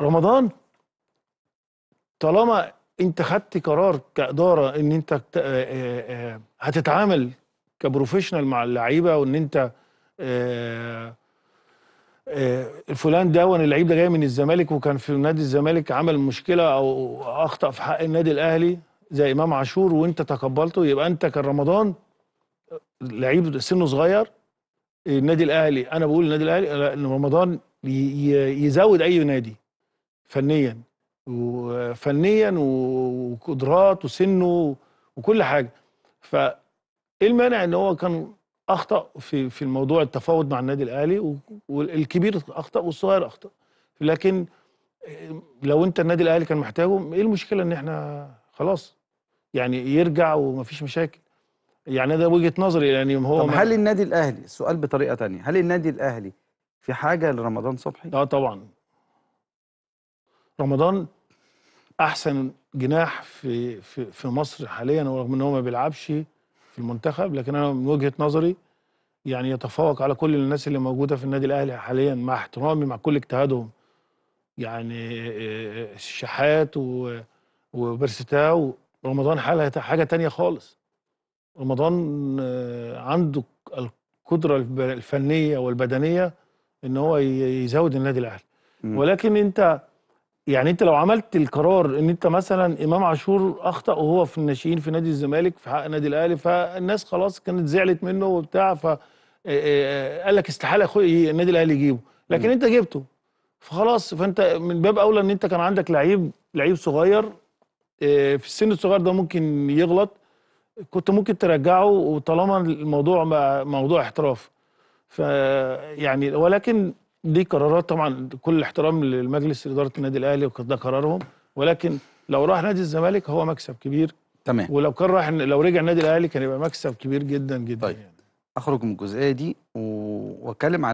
رمضان طالما انت خدت قرار كاداره ان انت آه، آه، آه، هتتعامل كبروفيشنال مع اللعيبه وان انت الفلان ده وان اللعيب ده جاي من الزمالك وكان في نادي الزمالك عمل مشكله او اخطا في حق النادي الاهلي زي امام عاشور وانت تقبلته يبقى انت كان رمضان لعيب سنه صغير النادي الاهلي انا بقول النادي الاهلي ان رمضان يزود اي نادي فنيا وفنيا وقدرات وسنه وكل حاجه ايه المانع ان هو كان اخطا في في الموضوع التفاوض مع النادي الاهلي والكبير اخطا والصغير اخطا لكن لو انت النادي الاهلي كان محتاجه ايه المشكله ان احنا خلاص يعني يرجع ومفيش مشاكل يعني ده وجهه نظري يعني هو طب هل النادي الاهلي السؤال بطريقه ثانيه هل النادي الاهلي في حاجه لرمضان صبحي اه طبعا رمضان احسن جناح في في, في مصر حاليا ورغم ان هو ما بيلعبش في المنتخب لكن انا من وجهه نظري يعني يتفوق على كل الناس اللي موجوده في النادي الاهلي حاليا مع احترامي مع كل اجتهادهم يعني الشحات وبرستاو رمضان حالها حاجه تانية خالص رمضان آه، عنده القدره الفنيه والبدنيه ان هو يزود النادي الاهلي ولكن انت يعني انت لو عملت القرار ان انت مثلا امام عاشور اخطا وهو في الناشئين في نادي الزمالك في حق نادي الاهلي فالناس خلاص كانت زعلت منه وبتاع ف آه، آه، آه، قال لك استحاله النادي الاهلي يجيبه لكن م. انت جبته فخلاص فانت من باب اولى ان انت كان عندك لعيب لعيب صغير في السن الصغير ده ممكن يغلط كنت ممكن ترجعه وطالما الموضوع موضوع احتراف يعني ولكن دي قرارات طبعا كل الاحترام للمجلس اداره النادي الاهلي وده قرارهم ولكن لو راح نادي الزمالك هو مكسب كبير تمام ولو كان راح لو رجع النادي الاهلي كان يبقى مكسب كبير جدا جدا طيب. يعني. اخرج من الجزئيه دي واتكلم عن